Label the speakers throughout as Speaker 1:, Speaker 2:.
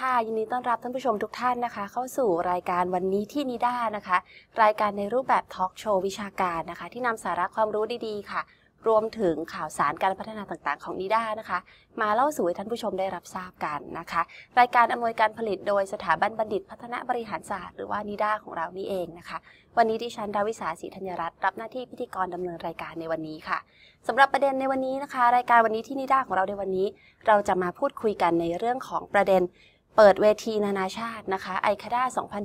Speaker 1: ค่ะยินดีต้อนรับท่านผู้ชมทุกท่านนะคะ เข้าสู่รายการวันนี้ที่นิด้านะคะรายการในรูปแบบทอล์กโชว์วิชาการนะคะ ที่นำสาระความรู้ดีๆค่ะ รวมถึงข่าวสารการพัฒนาต่างๆ ของนิด้านะคะมาเล่าสู่ให้ท่านผู้ชมได้รับทราบกันนะคะ รายการอำนวยการผลิต โดยสถาบันบัณฑิต พัฒนาบริหารศาสตร์หรือว่านิด้าของเรานี่เองนะคะ วันนี้ดิฉันดาวิสาศรีธัญรัตน์รับหน้าที่พิธีกรดำเนินรายการในวันนี้ค่ะสำหรับประเด็นในวันนี้นะคะ รายการวันนี้ที่นิด้าของเราในวันนี้เราจะมาพูดคุยกันในเรื่องของประเด็นเปิดเวทีนานาชาตินะคะไอคาด้า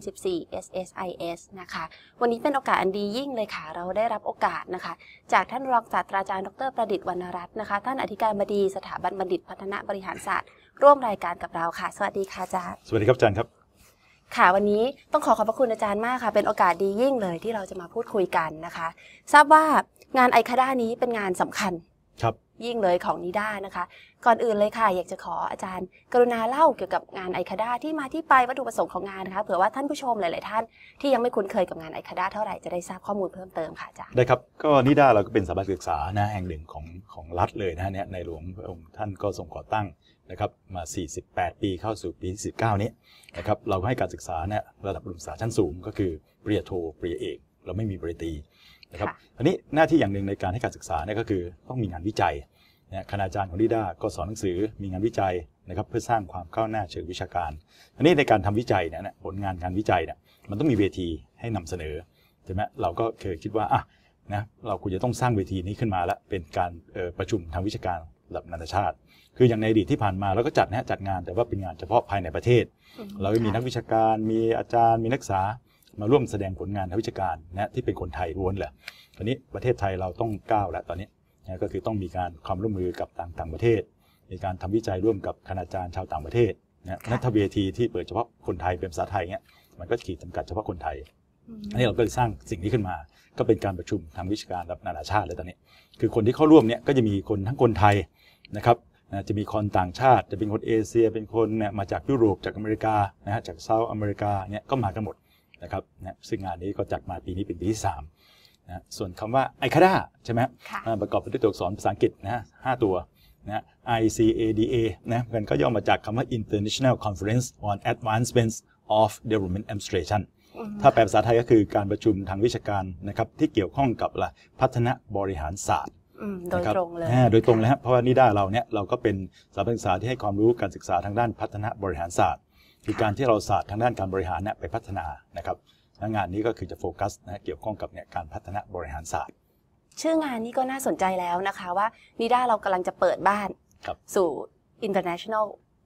Speaker 1: 2014 SSIS นะคะ วันนี้เป็นโอกาสอันดียิ่งเลยค่ะเราได้รับโอกาสนะคะ จากท่านรองศาสตราจารย์ดรประดิษฐ์วรรณรัตน์นะคะท่านอธิการบดีสถาบันบัณฑิตพัฒนาบริหารศาสตร์ ร่วมรายการกับเราค่ะ สวัสดีค่ะอาจารย์
Speaker 2: สวัสดีครับอาจารย์ครับ
Speaker 1: ค่ะ วันนี้ต้องขอขอบพระคุณอาจารย์มากค่ะเป็นโอกาสดียิ่งเลยที่เราจะมาพูดคุยกันนะคะ ทราบว่างานไอคาด้านี้เป็นงานสำคัญครับยิ่งเลยของนิด้านะคะก่อนอื่นเลยค่ะอยากจะขออาจารย์กรุณาเล่าเกี่ยวกับงานไอคาด้าที่มาที่ไปวัตถุประสงค์ของงานนะคะเผื่อว่าท่านผู้ชมหลายๆท่านที่ยังไม่คุ้นเคยกับงานไอคาด้าเท่าไหร่จะได้ทราบข้อมูลเพิ่มเติมค่ะอาจารย
Speaker 2: ์ได้ครับก็นิด้าเราก็เป็นสถาบันศึกษานะแห่งหนึ่งของของรัฐเลยนะเนี่ยในหลวงพระองค์ท่านก็ทรงก่อตั้งนะครับมา 48 ปีเข้าสู่ปีที่19นี้นะครับเราให้การศึกษาเนี่ยระดับอุดมศึกษาชั้นสูง ก็คือปริญญาโทปริญญาเอก เราไม่มีปริญญาตรีะครับทีนี้หน้าที่อย่างหนึ่งในการให้การศึกษาเนี่ยก็คือต้องมีงานวิจัยนะคณาจารย์ของดิด้าก็สอนหนังสือมีงานวิจัยนะครับเพื่อสร้างความก้าวหน้าเชิงวิชาการทีนี้ในการทำวิจัยเนี่ยผลงานการวิจัยเนี่ยมันต้องมีเวทีให้นำเสนอใช่ไหมเราก็เคยคิดว่าอ่ะนะเราควรจะต้องสร้างเวทีนี้ขึ้นมาแล้วเป็นการประชุมทางวิชาการระดับนานาชาติ คืออย่างในอดีตที่ผ่านมาเราก็จัดนะจัดงานแต่ว่าเป็นงานเฉพาะภายในประเทศ เรามีนักวิชาการ มีอาจารย์มีนักศึกษามาร่วมแสดงผลงานทางวิชาการนะที่เป็นคนไทยล้วนเลย ตอนนี้ประเทศไทยเราต้องก้าวแล้วตอนนี้นะก็คือต้องมีการความร่วมมือกับต่างต่างประเทศมีการทำวิจัยร่วมกับคณาจารย์ชาวต่างประเทศนะนัทเวทีที่เปิดเฉพาะคนไทยเป็นภาษาไทยเงี้ยมันก็ขีดจากัดเฉพาะคนไทยอันนี้เราก็เลยสร้างสิ่งนี้ขึ้นมา ก็เป็นการประชุมทางวิชาการระดับนานาชาติเลยตอนนี้ คือคนที่เข้าร่วมเนี่ยก็จะมีคนทั้งคนไทยนะครับจะมีคนต่างชาติ จะเป็นคนเอเชียเป็นคนเนี่ยมาจากยุโรปจากอเมริกานะฮะจากเซาท์อเมริกาเนี่ยก็มากันหมดนะครับนะซึ่งงานนี้เขาจัดมาปีนี้เป็นปีที่3นะส่วนคำว่าไอคาดาใช่ไหมประกอบไปด้วยตัวอักษรภาษาอังกฤษนะห้าตัวนะ ICADA นะมันก็ย่อมาจากคำว่า International Conference on Advancements of Development Administration ถ้าแปลภาษาไทยก็คือการประชุมทางวิชาการนะครับที่เกี่ยวข้องกับละพัฒนาบริหารศาสตร์
Speaker 1: โดยตรงเลยโดยตรง
Speaker 2: เลยครับเพราะว่านิด้าเราเนี่ยเราก็เป็นสถาบันศึกษาที่ให้ความรู้การศึกษาทางด้านพัฒนาบริหารศาสตร์คือการที่เราศาสตร์ทางด้านการบริหารเนี่ยไปพัฒนานะครับแลงานนี้ก็คือจะโฟกัสนะเกี่ยวข้องกับเนี่ยการพัฒนาบริหารศาสตร์
Speaker 1: ชื่องานนี้ก็น่าสนใจแล้วนะคะว่านิด้าเรากำลังจะเปิดบ้านสู่ international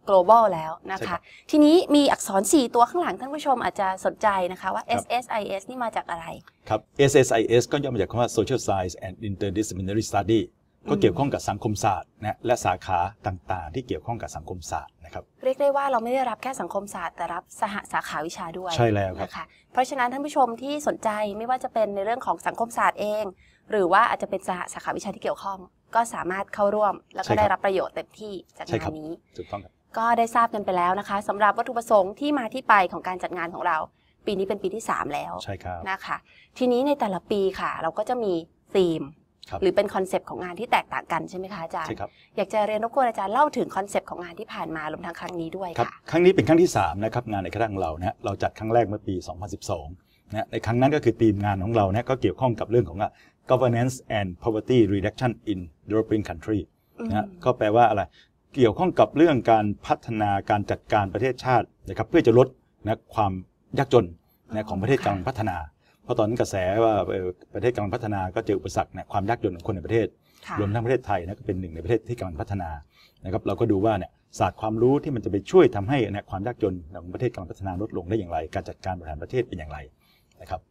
Speaker 1: global แล้วนะคะทีนี้มีอักษร 4 ตัวข้างหลังท่านผู้ชมอาจจะสนใจนะคะว่า SSIS นี่มาจากอะไร
Speaker 2: ครับ SSIS ก็ย่อมาจากคำว่า Social Science and Interdisciplinary Study ก็เกี่ยวข้องกับสังคมศาสตร์นะและสาขาต่างๆ ที่เกี่ยวข้องกับสังคมศาสตร์นะคร
Speaker 1: ับเรียกได้ว่าเราไม่ได้รับแค่สังคมศาสตร์แต่รับสหสาขาวิชาด้วยใช่แล้วครับนะคะเพราะฉะนั้นท่านผู้ชมที่สนใจไม่ว่าจะเป็นในเรื่องของสังคมศาสตร์เอง หรือว่าอาจจะเป็นสหสาขาวิชาที่เกี่ยวข้อง ก็สามารถเข้าร่วม แล้วก็ได้รับประโยชน์เต็มที่จากงานนี้ถูกต้องครับก็ได้ทราบกันไปแล้วนะคะ สำหรับวัตถุประสงค์ที่มาที่ไปของการจัดงานของเรา ปีนี้เป็นปีที่ 3 แล้วใช่ครับนะคะ ทีนี้ในแต่ละปีค่ะ เราก็จะมีธีมหรือเป็นคอนเซปต์ของงานที่แตกต่างกันใช่ไหมคะอาจารย์อยากจะเรียนรบกวนอาจารย์เล่าถึงคอนเซปต์ของงานที่ผ่านมารวมทั้งครั้งนี้ด้วยค
Speaker 2: ่ะครั้งนี้เป็นครั้งที่3นะครับงานในครั้งเรานะเราจัดครั้งแรกเมื่อปี2012นะในครั้งนั้นก็คือทีมงานของเราเนี่ยก็เกี่ยวข้องกับเรื่องของ governance and poverty reduction in developing country นะก็แปลว่าอะไรเกี่ยวข้องกับเรื่องการพัฒนาการจัดการประเทศชาตินะครับเพื่อจะลดนะความยากจนนะของประเทศกำลังพัฒนาเพราะตอนนั้นกระแสว่าประเทศกำลังพัฒนาก็เจออุปสรรคเนี่ยความยากจนของคนในประเทศรวมทั้งประเทศไทยนะก็เป็นหนึ่งในประเทศที่กำลังพัฒนานะครับเราก็ดูว่าเนี่ยศาสตร์ความรู้ที่มันจะไปช่วยทำให้ความยากจนของประเทศกำลังพัฒนาลดลงได้อย่างไร การจัดการบริหารประเทศเป็นอย่างไรนะครับ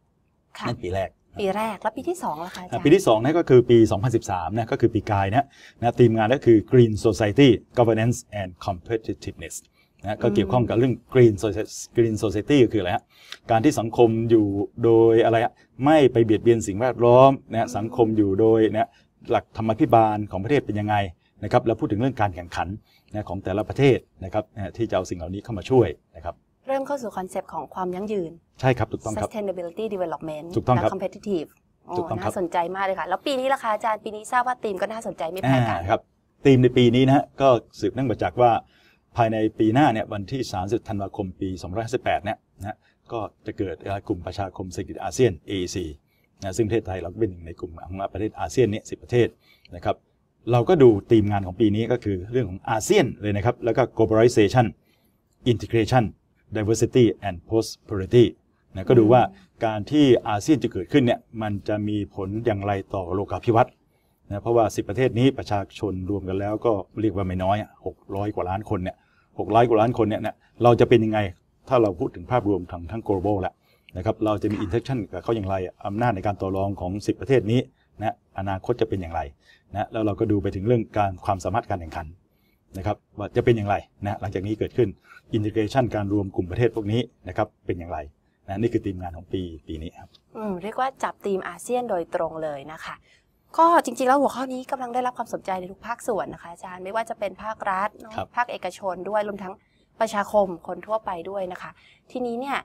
Speaker 2: นั่นปีแรก
Speaker 1: ปีแรกแล้วปีที่2ล่ะคะอาจารย์ปี
Speaker 2: ที่2นั่ก็คือปี 2013นะก็คือปีกายนะนะทีมงานก็คือ Green Society Governance and Competitiveness นะก็เกี่ยวข้องกับเรื่อง green green society ก็คืออะไรฮะการที่สังคมอยู่โดยอะไรฮะไม่ไปเบียดเบียนสิ่งแวดล้อมนะสังคมอยู่โดยนะหลักธรรมพิบาลของประเทศเป็นยังไงนะครับเราพูดถึงเรื่องการแข่งขันนะของแต่ละประเทศนะครับที่จะเอาสิ่งเหล่านี้เข้ามาช่วยนะครับ
Speaker 1: เริ่มเข้าสู่คอนเซปต์ของความยั่งยืน
Speaker 2: ใช่ครับถูกต้องครับ
Speaker 1: sustainability development ถูกต้องครับ competitive ถูกต้องครับน่าสนใจมากเลยค่ะแล้วปีนี้ราคาอาจารย์ปีนี้ทราบว่าธีมก็น่าสนใจไม่แพ้กั
Speaker 2: นครับธีมในปีนี้นะฮะก็สืบเนื่องมาจากว่าภายในปีหน้าเนี่ยวันที่ 30 ธันวาคมปี 2558เนี่ยนะก็จะเกิดกลุ่มประชาคมเศรษฐกิจอาเซียน AEC นะซึ่งประเทศไทยเราก็เป็นหนึ่งในกลุ่มของประเทศอาเซียนเนี่ยสิประเทศนะครับเราก็ดูธีมงานของปีนี้ก็คือเรื่องของอาเซียนเลยนะครับ แล้วก็ globalization integration diversity and prosperity นะก็ดูว่าการที่อาเซียนจะเกิดขึ้นเนี่ยมันจะมีผลอย่างไรต่อโลกาภิวัตน์นะเพราะว่า 10 ประเทศนี้ประชาชนรวมกันแล้ว ก็เรียกว่าไม่น้อยหกร้อยกว่าล้านคนเนี่ยหกร้อยกว่าล้านคนเนี่ย เราจะเป็นยังไงถ้าเราพูดถึงภาพรวมทั้งทั้ง global แหละนะครับเราจะมีอินเทอร์ชันกับเขาอย่างไรอำนาจในการต่อรองของ 10 ประเทศนี้นะอนาคตจะเป็นอย่างไรนะแล้วเราก็ดูไปถึงเรื่องการความสามารถการแข่งขันนะครับว่าจะเป็นอย่างไรนะหลังจากนี้เกิดขึ้นอินทิเกรชันการรวมกลุ่มประเทศพวกนี้นะครับเป็นอย่างไรนะนี่คือทีมงานของปีปีนี้ครับ
Speaker 1: เรียกว่าจับทีมอาเซียนโดยตรงเลยนะคะก็จริงๆแล้วหัวข้อนี้กำลังได้รับความสนใจในทุกภาคส่วนนะคะอาจารย์ไม่ว่าจะเป็นภาครัฐ ภาคเอกชน ด้วยรวมทั้งประชาคมคนทั่วไปด้วยนะคะ ทีนี้เนี่ย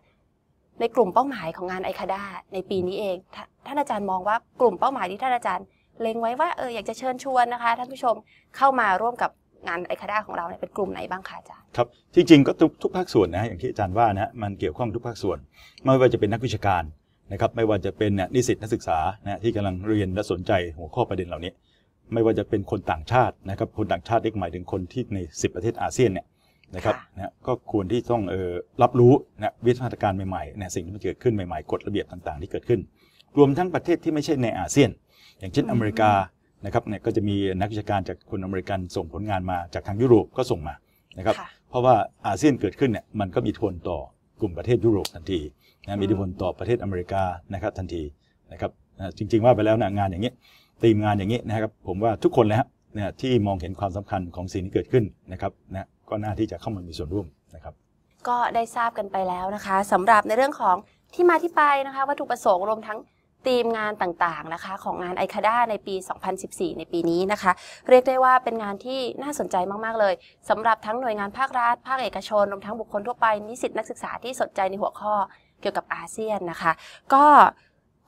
Speaker 1: ในกลุ่มเป้าหมายของงานไอคาดาในปีนี้เอง ท่านอาจารย์มองว่ากลุ่มเป้าหมายที่ท่านอาจารย์เล็งไว้ว่าเอออยากจะเชิญชวนนะคะท่านผู้ชมเข้ามาร่วมกับงานไอคาดาของเราเนี่ยเป็นกลุ่มไหนบ้างคะอาจารย์ค
Speaker 2: รับจริงๆก็ทุกภาคส่วนนะอย่างที่อาจารย์ว่านะมันเกี่ยวข้องทุกภาคส่วนไม่ว่าจะเป็นนักวิชาการนะครับไม่ว่าจะเป็นเนี่ยนิสิตนักศึกษานะที่กำลังเรียนและสนใจหัวข้อประเด็นเหล่านี้ ไม่ว่าจะเป็นคนต่างชาตินะครับคนต่างชาติเล็กหมายถึงคนที่ใน 10 ประเทศอาเซียนเนี่ยนะครับนะก็ควรที่ต้องออรับรู้นะวิธีการใหม่ๆนะสิ่งที่มันเกิดขึ้นใหม่ๆกฎระเบียบต่างๆ ที่เกิดขึ้น รวมทั้งประเทศที่ไม่ใช่ในอาเซียน อย่างเช่นอเมริกานะครับเนี่ยก็จะมีนักวิชาการจากคนอเมริกันส่งผลงานมาจากทางยุโรปก็ส่งมานะครับเพราะว่าอาเซียนเกิดขึ้นเนี่ยมันก็มีทวนต่อกลุ่มประเทศยุโรปทันทีนะมีอิทธิพลต่อประเทศอเมริกานะครับทันทีนะครับจริงๆ ว่าไปแล้วนะงานอย่างนี้ตีมงานอย่างนี้นะครับผมว่าทุกคนเลยฮะเนี่ยที่มองเห็นความสำคัญของสิ่งที่เกิดขึ้นนะครับนะก็น่าที่จะเข้ามา
Speaker 1: มีส่วนร่วมนะครับ ก็ได้ทราบกันไปแล้วนะคะสำหรับในเรื่องของที่มาที่ไปนะคะวัตถุประสงค์รวมทั้งธีมงานต่างๆนะคะของงานไอคาด้าในปี 2014 ในปีนี้นะคะเรียกได้ว่าเป็นงานที่น่าสนใจมากๆเลย สำหรับทั้งหน่วยงานภาครัฐภาคเอกชนรวมทั้งบุคคลทั่วไปนิสิตนักศึกษาที่สนใจในหัวข้อเกี่ยวกับอาเซียนนะคะ ก็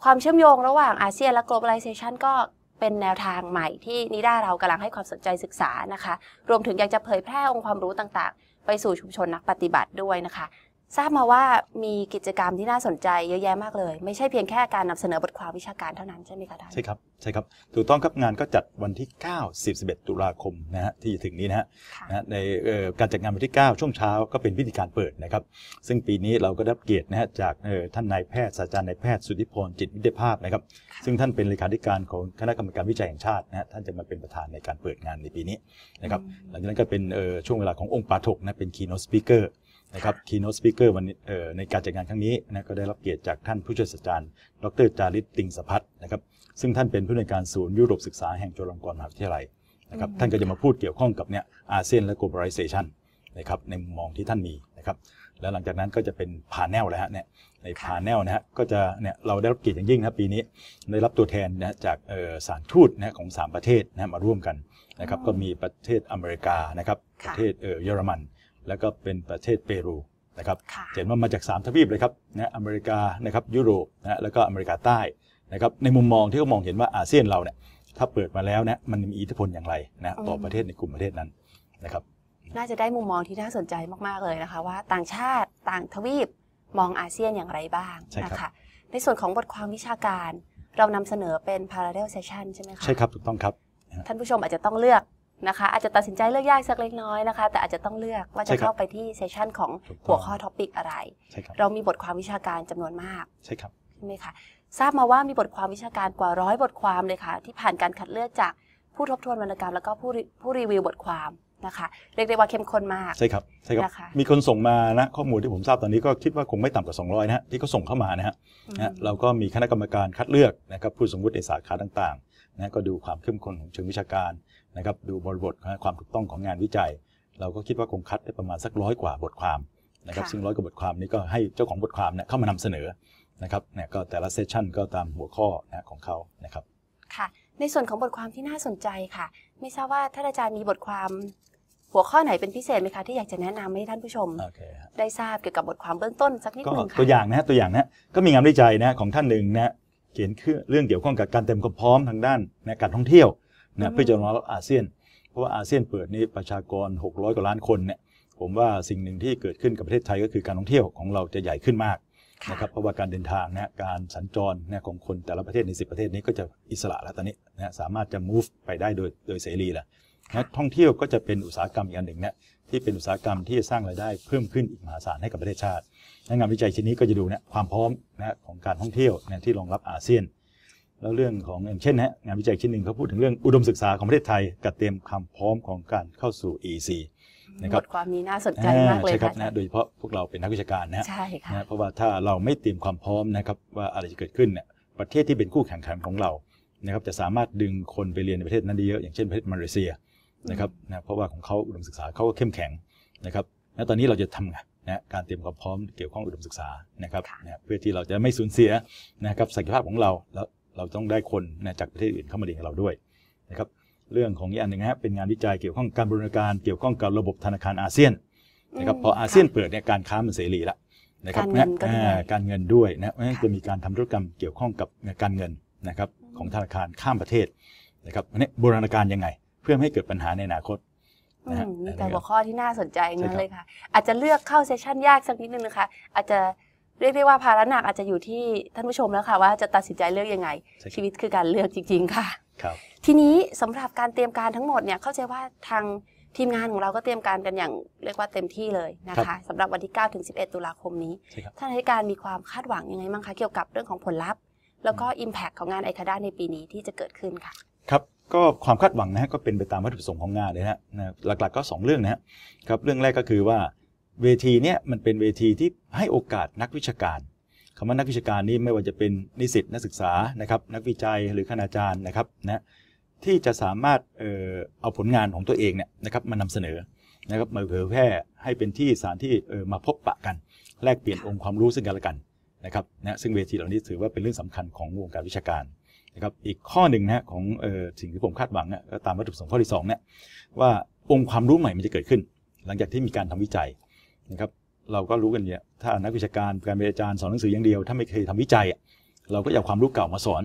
Speaker 1: ความเชื่อมโยงระหว่างอาเซียนและ globalization ก็เป็นแนวทางใหม่ที่นิด้าเรากำลังให้ความสนใจศึกษานะคะ รวมถึงอยากจะเผยแพร่องค์ความรู้ต่างๆ ไปสู่ชุมชนนักปฏิบัติด้วยนะคะทราบมาว่ามีกิจกรรมที่น่าสนใจเยอะแยะมากเลย ไม่ใช่เพียงแค่การนำเสนอบทความวิชาการเท่านั้น ใช่ไหมคะท่า
Speaker 2: นใช่ครับใช่ครับ ถูกต้องครับงานก็จัดวันที่9 10 11 ตุลาคมนะฮะที่จะถึงนี้นะฮะในการจัดงานวันที่ 9 ช่วงเช้าก็เป็นพิธีการเปิดนะครับซึ่งปีนี้เราก็ได้เกียรตินะฮะจากท่านนายแพทย์ศาสตราจารย์นายแพทย์สุทธิพรจิตวิทยภาพนะครับซึ่งท่านเป็นเลขาธิการของคณะกรรมการวิจัยแห่งชาตินะฮะท่านจะมาเป็นประธานในการเปิดงานในปีนี้นะครับหลังจากนั้นก็เป็นช่วงเวลาขององค์ปาถกนะเป็นคีโนสปิเกอร์นะครับคีโนสปิเกอร์วันนี้ในการจัดงานครั้งนี้นะก็ได้รับเกียรติจากท่านผู้ช่วยศาสตราจารย์ดรจาริตติงสพัฒนะครับ ซึ่งท่านเป็นผู้ในการศูนย์ยุโรปศึกษาแห่งจุฬาลงกรณ์มหาวิทยาลัยนะครับ ท่านก็จะมาพูดเกี่ยวข้องกับเนี่ยอาเซียนและ globalization นะครับในมุมมองที่ท่านมีนะครับ แล้วหลังจากนั้นก็จะเป็นพาแนลแล้วฮะเนี่ย ในพาแนลนะฮะก็จะเนี่ยเราได้รับเกียรติอย่างยิ่งนะปีนี้ ได้รับตัวแทนนะจากสารทูตนะของ 3 ประเทศนะมาร่วมกันนะครับก็มีประเทศอเมริกานะครับประเทศเยอรมันแล้วก็เป็นประเทศเปรูนะครับ เห็นว่ามาจาก 3 ทวีปเลยครับนะอเมริกานะครับยุโรปนะแล้วก็อเมริกาใต้นะครับในมุมมองที่เขามองเห็นว่าอาเซียนเราเนี่ยถ้าเปิดมาแล้วนะมันมีอิทธิพลอย่างไรนะต่อประเทศในกลุ่มประเทศนั้นนะครับ
Speaker 1: น่าจะได้มุมมองที่น่าสนใจมาก ๆ เลยนะคะว่าต่างชาติต่างทวีปมองอาเซียนอย่างไรบ้างนะคะในส่วนของบทความวิชาการ เรานำเสนอเป็น parallel session ใช่ไหมคะใช
Speaker 2: ่ครับถูกต้องครับ
Speaker 1: ท่านผู้ชมอาจจะต้องเลือกนะคะอาจจะตัดสินใจเลือกยากสักเล็กน้อยนะคะแต่อาจจะต้องเลือกว่าจะเข้าไปที่เซสชันของหัวข้อท็อปิกอะไร เรามีบทความวิชาการจำนวนมากใช่ครับใช่ไหมคะทราบมาว่ามีบทความวิชาการกว่าร้อยบทความเลยค่ะที่ผ่านการคัดเลือกจากผู้ทบทวนวรรณกรรมแล้วก็ผู้ผู้รีวิวบทความนะคะ เรียกได้ว่าเข้มข้นมากใช่ครับใช
Speaker 2: ่ครับมีคนส่งมานะข้อมูลที่ผมทราบตอนนี้ก็คิดว่าคงไม่ต่ำกว่า200นะฮะที่เขาส่งเข้ามานะฮะเราก็มีคณะกรรมการคัดเลือกนะครับผู้สมมติในสาขาต่างๆนะก็ดูความเข้มข้นของเชิงวิชาการนะครับดูบริบทความถูกต้องของงานวิจัย เราก็คิดว่าคงคัดได้ประมาณสักร้อยกว่าบทความนะครับซึ่งร้อยกว่าบทความนี้ก็ให้เจ้าของบทความเนี่ยเข้ามานำเสนอนะครับเนี่ยก็แต่ละเซสชันก็ตามหัวข้อนะของเขานะครับ
Speaker 1: ค่ะ ในส่วนของบทความที่น่าสนใจค่ะ ไม่ทราบว่าท่านอาจารย์มีบทความหัวข้อไหนเป็นพิเศษไหมคะ ที่อยากจะแนะนำให้ท่านผู้ชม ได้ทราบเกี่ยวกับบทความเบื้องต้นสักนิดนึงค่ะตัว
Speaker 2: อย่างนะตัวอย่างนะก็มีงานวิจัยนะของท่านหนึ่งนะเขียนเรื่องเกี่ยวข้องกับการเตรียมความพร้อมทางด้านการท่องเที่ยวนะเพื่อจะรองรับอาเซียน เพราะว่าอาเซียนเปิดนี้ประชากร 600 กว่าล้านคนเนี่ยผมว่าสิ่งหนึ่งที่เกิดขึ้นกับประเทศไทย ก็คือการท่องเที่ยวของเราจะใหญ่ขึ้นมากนะครับเพราะว่าการเดินทางนะการสัญจรนะของคนแต่ละประเทศใน 10 ประเทศนี้ก็จะอิสระแล้วตอนนี้นะสามารถจะ move ไปได้โดยโดยเสรีแล้วนะท่องเที่ยวก็จะเป็นอุตสาหกรรมอีกอันหนึ่งนะที่เป็นอุตสาหกรรมที่จะสร้างรายได้เพิ่มขึ้นอีกมหาศาลให้กับประเทศชาติงานวิจัยชิ้นนี้ก็จะดูนะความพร้อมนะของการท่องเที่ยวนะที่รองรับอาเซียนแล้วเรื่องของอย่างเช่นฮะงานวิจัยชิ้นหนึ่งเขาพูดถึงเรื่องอุดมศึกษาของประเทศไทย กับเตรียมความพร้อมของการเข้าสู่ EC
Speaker 1: นะครับบทความนี้น่าสนใจมากเลยใช่ครับนะโดย
Speaker 2: เฉพาะพวกเราเป็นนักวิชาการนะใช่ค่ะเพราะว่าถ้าเราไม่เตรียมความพร้อมนะครับ ว่าอะไรจะเกิดขึ้นเนี่ยประเทศที่เป็นคู่แข่งขันของเรานะครับ จะสามารถดึงคนไปเรียนในประเทศนั้นได้เยอะอย่างเช่นประเทศมาเลเซียนะครับนะเพราะว่าของเขาอุดมศึกษาเขาก็เข้มแข็งนะครับ แล้วตอนนี้เราจะทำไงนะการเตรียมความพร้อมเกี่ยวข้องอุดมศึกษานะครับนะเพื่อที่เราจะไม่สูญเสียนะครับศักยภาพของเราแล้วเราต้องได้คนนะจากประเทศอื่นเข้ามาเรียนเราด้วยนะครับ เรื่องของอีกอันหนึ่งนะฮะเป็นงานวิจัยเกี่ยวข้องการบริการเกี่ยวข้องกับระบบธนาคารอาเซียนนะครับพออาเซียนเปิดเนี่ยการค้ามันเสรีละนะครับนะการเงินด้วยนะจะมีการทำธุรกรรมเกี่ยวข้องกับการเงินนะครับของธนาคารข้ามประเทศนะครับอันนี้บริการยังไง เพื่อให้เกิดปัญหาในอนาคต
Speaker 1: มีแต่หัวข้อที่น่าสนใจงั้นเลยค่ะอาจจะเลือกเข้าเซสชันยากสักนิดนึงนะคะอาจจะเรียกได้ว่าภาระหนักอาจจะอยู่ที่ท่านผู้ชมแล้วค่ะว่า จะตัดสินใจเลือกยังไง ชีวิตคือการเลือกจริง ๆค่ะครับทีนี้สำหรับการเตรียมการทั้งหมดเนี่ยเข้าใจว่าทางทีมงานของเราก็เตรียมการกันอย่างเรียกว่าเต็มที่เลยนะคะสำหรับวันที่9ถึง11 ตุลาคมนี้ท่านให้การมีความคาดหวังยังไงบ้างคะเกี่ยวกับเรื่องของผลลัพธ์แล้วก็ Impact ของงานไอคาด้าในปีนี้ที่จะเกิดขึ้นค่ะ
Speaker 2: ครับก็ความคาดหวังนะฮะก็เป็นไปตามวัตถุประสงค์ของงานเลยนะฮะหลักๆก็ 2 เรื่องนะฮะครับเรื่องแรกก็คือว่าเวทีเนี้ยมันเป็นเวทีที่ให้โอกาสนักวิชาการ คำว่านักวิชาการนี่ไม่ว่าจะเป็นนิสิตนักศึกษานะครับ นักวิจัยหรือคณาจารย์นะครับนะที่จะสามารถเออเอาผลงานของตัวเองเนี่ยนะครับมานำเสนอนะครับมาเผยแพร่ให้เป็นที่สารที่เออมาพบปะกัน แลกเปลี่ยนองค์ความรู้ซึ่งกันและกันนะครับนะซึ่งเวทีเหล่านี้ถือว่าเป็นเรื่องสำคัญของวงการวิชาการนะครับ อีกข้อหนึ่งนะของออสิ่งที่ผมคาดหวังก็ตามวัตถุประสงค์ข้อที่2เนี่ยว่าองค์ความรู้ใหม่มันจะเกิดขึ้น หลังจากที่มีการทำวิจัยนะครับเราก็รู้กันเนี่ยถ้านักวิชาการการเป็นอาจารย์สอนหนังสืออย่างเดียวถ้าไม่เคยทำวิจัยเราก็อยเอาความรู้เก่ามาสอน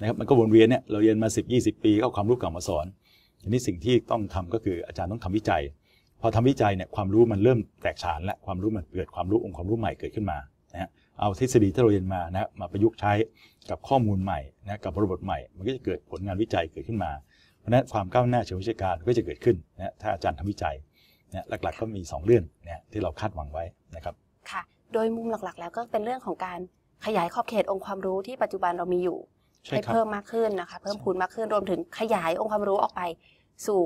Speaker 2: นะครับมันก็วนเวียนเนี่ยเราเรียนมา 10 20ปีก็เอาความรู้เก่ามาสอนทีนี้สิ่งที่ต้องทำก็คืออาจารย์ต้องทำวิจัย พอทำวิจัยเนี่ยความรู้มันเริ่มแตกฉานและความรู้มันเกิดความรู้องค์ความรู้ใหม่เกิดขึ้นมานะเอาทฤษฎีที่เราเรียนมานะมาประยุกต์ใช้กับข้อมูลใหม่นะกับบริบทใหม่มันก็จะเกิดผลงานวิจัยเกิดขึ้นมาเพราะนั้นความก้าวหน้าเชิงวิชาการก็จะเกิดขึ้นนะถ้าอาจารย์ทำวิจัยนยหลักๆ ก็มี2เรื่องนะที่เราคาดหวังไว้นะครับ
Speaker 1: ค่ะโดยมุมหลักๆ แล้วก็เป็นเรื่องของการขยายขอบเขตองค์ความรู้ที่ปัจจุบันเรามีอยู่ให้เพิ่มมากขึ้นนะคะเพิ่มพูนมากขึ้นรวมถึงขยายองค์ความรู้ออกไป สู่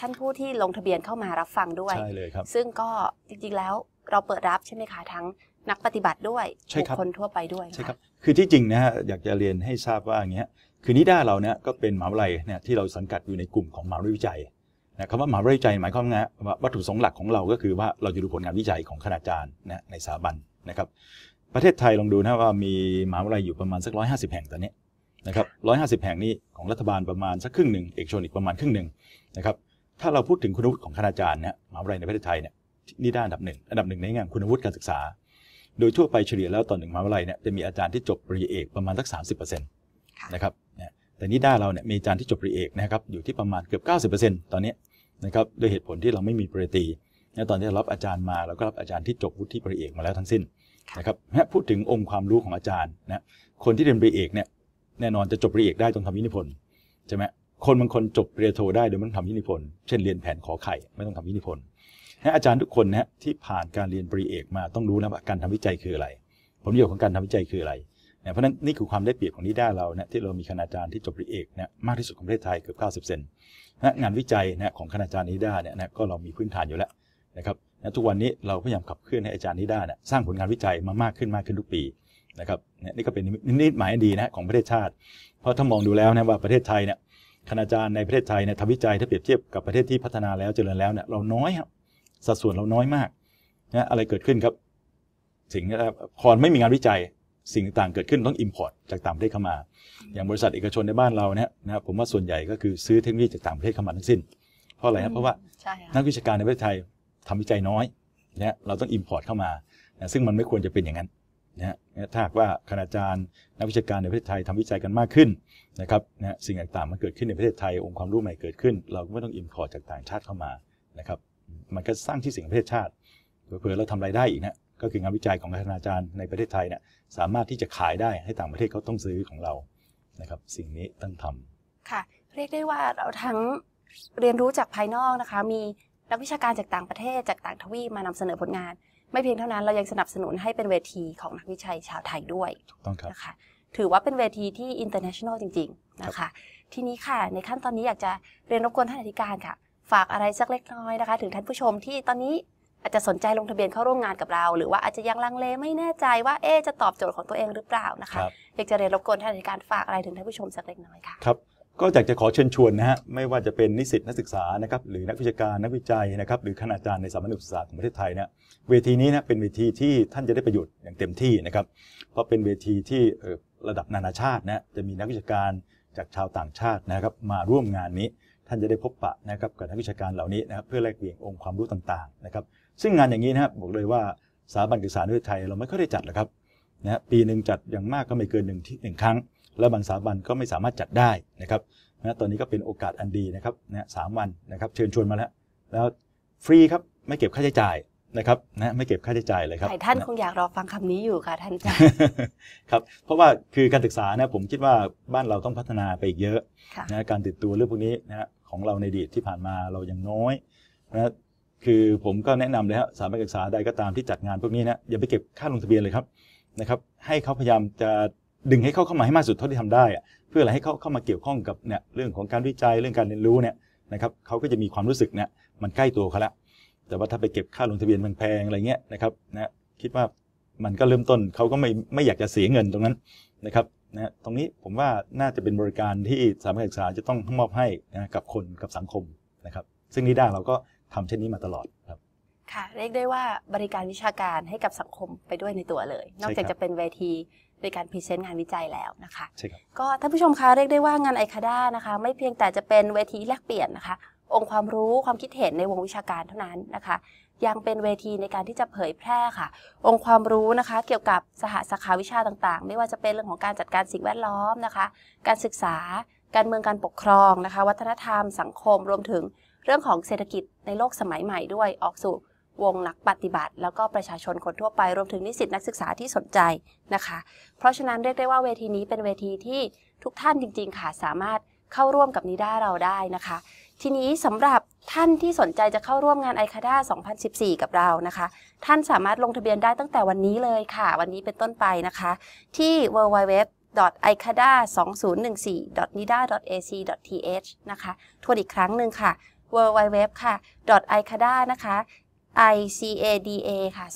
Speaker 1: ท่านผู้ที่ลงทะเบียนเข้ามารับฟังด้วยใช่เลยครับซึ่งก็จริงๆ แล้วเราเปิดรับใช่ไหมคะทั้งนักปฏิบัติด้วยบุคคลทั่วไปด้วยใช่ครับ
Speaker 2: คือที่จริงนะฮะอยากจะเรียนให้ทราบว่าอย่างเงี้ยคือนิด้าเราเนี่ยก็เป็นมหาวิทยาลัยเนี่ยที่เราสังกัดอยู่ในกลุ่มของมหาวิทยาลวิจัยนะคำว่ามหาวิจัยหมายความว่าวัตถุประสงค์หลักของเราก็คือว่าเราจะดูผลงานวิจัยของคณาจารย์นะในสถาบันนะครับ ประเทศไทยลองดูนะว่ามีมหาวิทยาลัยอยู่ประมาณสักร้อยห้าสิบแห่งตอนนี้นะครับร้อยห้าสิบแห่งนี้ของรัฐบาลประมาณสักครึ่งหนึ่งเอกชนอีกประมาณครึ่งหนึ่งนะครับถ้าเราพูดถึงคุณวุฒิของคณาจารย์นะมหาวิทยาลัยในประเทศไทยเนี่ยนี่ด้านอันดับหนึ่งอันดับหนึ่งในงานคุณวุฒิการศึกษา โดยทั่วไปเฉลี่ยแล้วตอนหนึ่งมหาวิทยาลัยเนี่ยจะมีอาจารย์ที่จบปริญญาเอกประมาณสักสามสิบเปอร์เซ็นต์นะครับแต่นี่ด้าเราเนี่ยมีอาจารย์ที่จบปริญญาเอกนะครับอยู่ที่ประมาณเกือบ 90%ตอนนี้นะครับด้วยเหตุผลที่เราไม่มีปริญญาตตอนที่รับอาจารย์มาเราก็รับอาจารย์ที่จบวุฒิปริเอกมาแล้วทั้งสิ้นนะครับพูดถึงองค์ความรู้ของอาจารย์นะคนที่เรียนปริเอกเนี่ยแน่นอนจะจบปริเอกได้ต้องทำวินิพนธ์ใช่ไหมคนบางคนจบปริญญาโท ได้โดยไม่ต้องทำวินิพนธ์เช่นเรียนแผนขอไข่ ไม่ต้องทำวินิพนธ์อาจารย์ทุกคนนะที่ผ่านการเรียนปริเอกมาต้องรู้นะว่าการทำวิจัยคืออะไรผลประโยชน์ของการทำวิจัยคืออะไรเพราะนั้นนี่คือความได้เปรียบของนิด้าเราเนี่ยที่เรามีคณาจารย์ที่จบปริเอกเนี่ยมากที่สุดของประเทศไทยเกือบ90เซนงานวิจัยเนี่ยของคณาจารย์นิด้าเนี่ยนะก็เรามีพื้นฐานอยู่แล้วนะครับทุกวันนี้เราพยายามขับเคลื่อนให้อาจารย์นิด้าเนี่ยสร้างผลงานวิจัยมามากขึ้นมากขึ้นทุกปีนะครับนี่ก็เป็นนิดหมายดีนะของประเทศชาติ เพราะถ้ามองดูแล้วนะว่าประเทศไทยเนี่ยคณาจารย์ในประเทศไทยเนี่ยทำวิจัย ถ้าเปรียบเทียบกับประเทศที่พัฒนาแล้วเจริญแล้วเนี่ยเราน้อยครับสัดส่วนเราน้อยมากนะอะไรเกิดขึ้นครับสิ่งคอนไม่มีงานวิจัยสิ่งต่างเกิดขึ้นต้อง Import จากต่างประเทศเข้ามา อย่างบริษัทเอกชนในบ้านเราเนี่ยนะครับผมว่าส่วนใหญ่ก็คือซื้อเทคโนโลยีจากต่างประเทศเข้ามาทั้งสิ้นเพราะอะไรครับเพราะว่านักวิชาการในประเทศไทยทำวิจัยน้อยเนี่ยเราต้อง Import เข้ามานะซึ่งมันไม่ควรจะเป็นอย่างนั้นนะฮะถ้าหากว่าคณาจารย์ นักวิชาการในประเทศไทยทำวิจัยกันมากขึ้นนะครับนะสิ่งต่างๆมันเกิดขึ้นในประเทศไทยองค์ความรู้ใหม่เกิดขึ้น เราก็ไม่ต้องอิมพอร์ตจากต่างชาติเข้ามานะครับมันก็สร้างที่สิ่งประเทศชาติเผื่อเราทำรายได้อีกนะก็คืองานวิจัยของคณาจารย์ในประเทศไทยเนี่ยสามารถที่จะขายได้ให้ต่างประเทศเขาต้องซื้อของเรา นะครับสิ่งนี้ต้องท
Speaker 1: ำ ค่ะ เรียกได้ว่าเราทั้งเรียนรู้จากภายนอกนะคะ มีนักวิชาการจากต่างประเทศจากต่างทวีปมานำเสนอผลงาน ไม่เพียงเท่านั้นเรายังสนับสนุนให้เป็นเวทีของนักวิจัยชาวไทยด้วย ต้องครับนะคะถือว่าเป็นเวทีที่ international จริง ๆ นะคะ ทีนี้ค่ะ ในขั้นตอนนี้อยากจะเรียนรบกวนท่านอธิการค่ะ ฝากอะไรสักเล็กน้อยนะคะ ถึงท่านผู้ชมที่ตอนนี้อาจจะสนใจลงทะเบียนเข้าร่วมงานกับเรา หรือว่าอาจจะยังลังเลไม่แน่ใจว่าเอ๊จะตอบโจทย์ของตัวเองหรือเปล่านะคะอยากจะเรียนรบกวนท่านอนการฝากอะไรถึงท่านผู้ชมสักเล็กน้อย
Speaker 2: ค่ะครับ ก็อยากจะขอเชิญชวนนะฮะไม่ว่าจะเป็นนิสิตนักศึกษานะครับ หรือนักวิชาการนักวิจัยนะครับหรือคณาจารย์ในสถาบันศึกษาของประเทศไทยเนี่ยเวทีนี้นะเป็นเวทีที่ท่านจะได้ประโยชน์อย่างเต็มที่นะครับเพราะเป็นเวทีที่ระดับนานาชาตินะจะมีนักวิชาการจากชาวต่างชาตินะครับ มาร่วมงานนี้ท่านจะได้พบปะนะครับ กับนักวิชาการเหล่านี้นะครับเพื่อแลกเปลี่ยนองค์ความรู้ต่างๆ นะครับซึ่งงานอย่างนี้นะครับบอกเลยว่าสถาบันการศึกษาในไทยเราไม่ค่อยได้จัดหรอกครับนะปีหนึ่งจัดอย่างมากก็ไม่เกินหนึ่งที่หนึ่งครั้ง และบางสถาบันก็ไม่สามารถจัดได้นะครับนะตอนนี้ก็เป็นโอกาสอันดีนะครับนะสามวันนะครับเชิญชวนมาแล้ว แล้วฟรีครับไม่เก็บค่าใช้จ่ายนะครับนะไม่เก็บค่าใช้จ่ายเลยครับท่านคง
Speaker 1: อยากรอฟังคำนี้อยู่ค่ะท่านอาจารย์
Speaker 2: ครับเพราะว่าคือการศึกษานะผมคิดว่าบ้านเราต้องพัฒนาไปอีกเยอะนะการติดตัวเรื่องพวกนี้นะของเราในอดีตที่ผ่านมาเรายังน้อยนะคือผมก็แนะนำเลยับสถาบันการศึกษาใดก็ตามที่จัดงานพวกนี้นะอย่าไปเก็บค่าลงทะเบียนเลยครับ นะครับ ให้เขาพยายามจะดึงให้เขาเข้ามาให้มากสุดเท่าที่ทำได้ เพื่ออะไรให้เขาเข้ามาเกี่ยวข้องกับเนี่ยเรื่องของการวิจัยเรื่องการเรียนรู้เนี่ยนะครับเขาก็จะมีความรู้สึกเนี่ยมันใกล้ตัวเขาละแต่ว่าถ้าไปเก็บค่าลงทะเบียนแพงๆอะไรเงี้ยนะครับนะคิดว่ามันก็เริ่มต้นเขาก็ไม่ไม่อยากจะเสียเงินตรงนั้นนะครับนะตรงนี้ผมว่าน่าจะเป็นบริการที่สถาบันการศึกษาจะต้องมอบให้นะกับคนกับสังคมนะครับ ซึ่งนได้เราก็ทำเช่นนี้มาตลอดครับ
Speaker 1: ค่ะ เรียกได้ว่าบริการวิชาการให้กับสังคมไปด้วยในตัวเลย นอกจากจะเป็นเวทีในการพรีเซนต์งานวิจัยแล้วนะคะใช่ครับก็ท่านผู้ชมคะเรียกได้ว่างานไอคาด้านะคะไม่เพียงแต่จะเป็นเวทีแลกเปลี่ยนนะคะ องค์ความรู้ความคิดเห็นในวงวิชาการเท่านั้นนะคะ ยังเป็นเวทีในการที่จะเผยแพร่ค่ะ องค์ความรู้นะคะ เกี่ยวกับสหสาขาวิชาต่างๆ ไม่ว่าจะเป็นเรื่องของการจัดการสิ่งแวดล้อมนะคะ การศึกษาการเมืองการปกครองนะคะ วัฒนธรรมสังคมรวมถึงเรื่องของเศรษฐกิจในโลกสมัยใหม่ด้วยออกสู่วงนักปฏิบัติ แล้วก็ประชาชนคนทั่วไปรวมถึงนิสิตนักศึกษาที่สนใจนะคะ เพราะฉะนั้นเรียกได้ว่าเวทีนี้เป็นเวทีที่ทุกท่านจริง ๆ ค่ะสามารถเข้าร่วมกับนิด้าเราได้นะคะทีนี้สำหรับท่านที่สนใจจะเข้าร่วมงานไอคาด้า2014 กับเรานะคะ ท่านสามารถลงทะเบียนได้ตั้งแต่วันนี้เลยค่ะ วันนี้เป็นต้นไปนะคะ ที่ www i c a d a 2 0 1 4 n i d a a c t h นะคะทวนอีกครั้งหนึ่งค่ะ w w w ค่ะ i c a d a นะคะ icada ค่ะ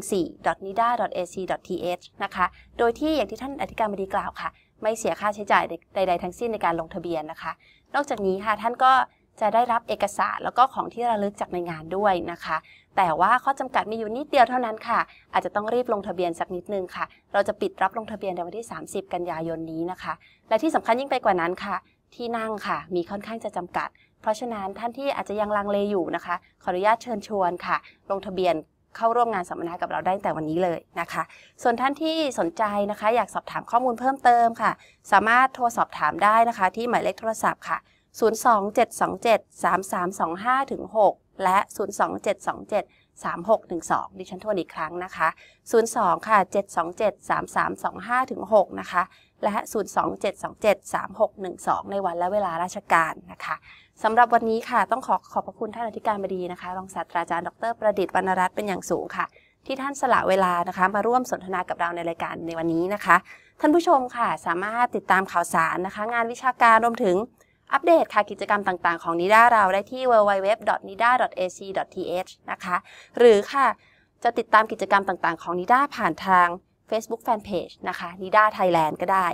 Speaker 1: 2014 nida ac th นะคะ โดยที่อย่างที่ท่านอธิการบดีกล่าวค่ะ ไม่เสียค่าใช้จ่ายใด ๆทั้งสิ้นในการลงทะเบียนนะคะ นอกจากนี้ค่ะ ท่านก็จะได้รับเอกสารแล้วก็ของที่ระลึกจากในงานด้วยนะคะ แต่ว่าข้อจำกัดมีอยู่นิดเดียวเท่านั้นค่ะ อาจจะต้องรีบลงทะเบียนสักนิดนึงค่ะ เราจะปิดรับลงทะเบียนในวันที่ 30 กันยายนนี้นะคะ และที่สำคัญยิ่งไปกว่านั้นค่ะ ที่นั่งค่ะ มีค่อนข้างจะจำกัดเพราะฉะนั้นท่านที่อาจจะยังลังเลอยู่นะคะ ขออนุญาตเชิญชวนค่ะ ลงทะเบียนเข้าร่วมงานสัมมนากับเราได้แต่วันนี้เลยนะคะ ส่วนท่านที่สนใจนะคะ อยากสอบถามข้อมูลเพิ่มเติมค่ะ สามารถโทรสอบถามได้นะคะ ที่หมายเลขโทรศัพท์ค่ะ 027273325ถึง6และ 027273612 ดิฉันทวนอีกครั้งนะคะ 02ค่ะ7273325ถึง6นะคะ และ 027273612 ในวันและเวลาราชการนะคะสำหรับวันนี้ค่ะต้องขอขอบพระคุณท่านอธิการบดีนะคะรองศาสตราจารย์ดรประดิษฐ์วรรณรัตน์เป็นอย่างสูงค่ะ ที่ท่านสละเวลานะคะ มาร่วมสนทนากับเราในรายการในวันนี้นะคะ ท่านผู้ชมค่ะสามารถติดตามข่าวสารนะคะ งานวิชาการรวมถึงอัปเดตค่ะกิจกรรมต่างๆของนิด้าเราได้ที่ www.nida.ac.th นะคะหรือค่ะจะติดตามกิจกรรมต่าง ๆ ของนิด้าผ่านทาง Facebook Fanpage นะคะนิด้าไทยแลนด์ก็ได้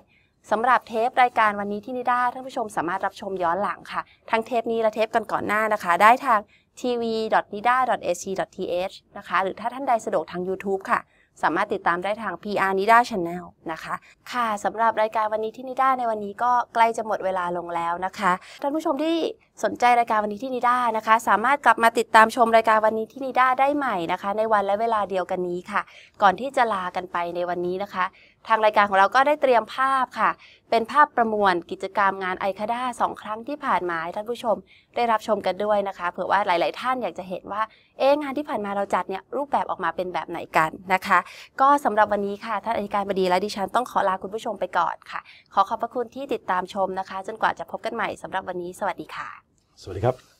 Speaker 1: สำหรับเทปรายการวันนี้ที่นิด้าท่านผู้ชมสามารถรับชมย้อนหลังค่ะ ทั้งเทปนี้และเทปก่อนๆหน้านะคะ ได้ทาง tv.nida.ac.th นะคะ หรือถ้าท่านใดสะดวกทาง YouTube ค่ะ สามารถติดตามได้ทาง PR Nida Channel นะคะ ค่ะสำหรับรายการวันนี้ที่นิด้าในวันนี้ก็ใกล้จะหมดเวลาลงแล้วนะคะท่านผู้ชมที่สนใจรายการวันนี้ที่นิด้านะคะ สามารถกลับมาติดตามชมรายการวันนี้ที่นิด้าได้ใหม่นะคะ ในวันและเวลาเดียวกันนี้ค่ะ ก่อนที่จะลากันไปในวันนี้นะคะทางรายการของเราก็ได้เตรียมภาพค่ะ เป็นภาพประมวลกิจกรรมงานไอคาด้าสองครั้งที่ผ่านมาท่านผู้ชมได้รับชมกันด้วยนะคะเผื่อว่าหลาย ๆ ท่านอยากจะเห็นว่า เอ๊งานที่ผ่านมาเราจัดเนี่ยรูปแบบออกมาเป็นแบบไหนกันนะคะ ก็สำหรับวันนี้ค่ะท่านอธิการบดีและดิฉันต้องขอลาคุณผู้ชมไปก่อนค่ะ ขอขอบพระคุณที่ติดตามชมนะคะจนกว่าจะพบกันใหม่สำหรับวันนี้ สวัสดีค่ะ
Speaker 2: สวัสดีครับ